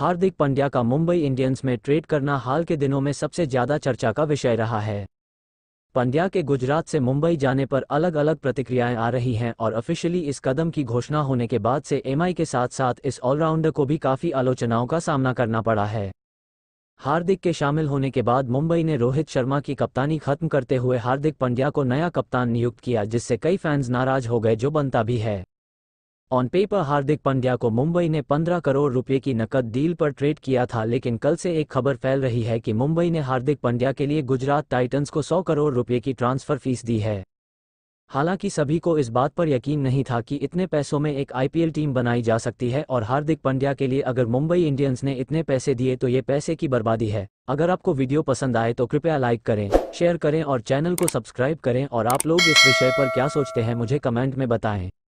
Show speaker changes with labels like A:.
A: हार्दिक पंड्या का मुंबई इंडियंस में ट्रेड करना हाल के दिनों में सबसे ज्यादा चर्चा का विषय रहा है पंड्या के गुजरात से मुंबई जाने पर अलग अलग प्रतिक्रियाएं आ रही हैं और ऑफिशियली इस कदम की घोषणा होने के बाद से एमआई के साथ साथ इस ऑलराउंडर को भी काफ़ी आलोचनाओं का सामना करना पड़ा है हार्दिक के शामिल होने के बाद मुंबई ने रोहित शर्मा की कप्तानी खत्म करते हुए हार्दिक पंड्या को नया कप्तान नियुक्त किया जिससे कई फैंस नाराज हो गए जो बनता भी है ऑन पेपर हार्दिक पंड्या को मुंबई ने 15 करोड़ रुपए की नकद डील पर ट्रेड किया था लेकिन कल से एक खबर फैल रही है कि मुंबई ने हार्दिक पंड्या के लिए गुजरात टाइटंस को 100 करोड़ रुपए की ट्रांसफर फीस दी है हालांकि सभी को इस बात पर यकीन नहीं था कि इतने पैसों में एक आईपीएल टीम बनाई जा सकती है और हार्दिक पंड्या के लिए अगर मुंबई इंडियंस ने इतने पैसे दिए तो ये पैसे की बर्बादी है अगर आपको वीडियो पसंद आए तो कृपया लाइक करें शेयर करें और चैनल को सब्सक्राइब करें और आप लोग इस विषय पर क्या सोचते हैं मुझे कमेंट में बताएं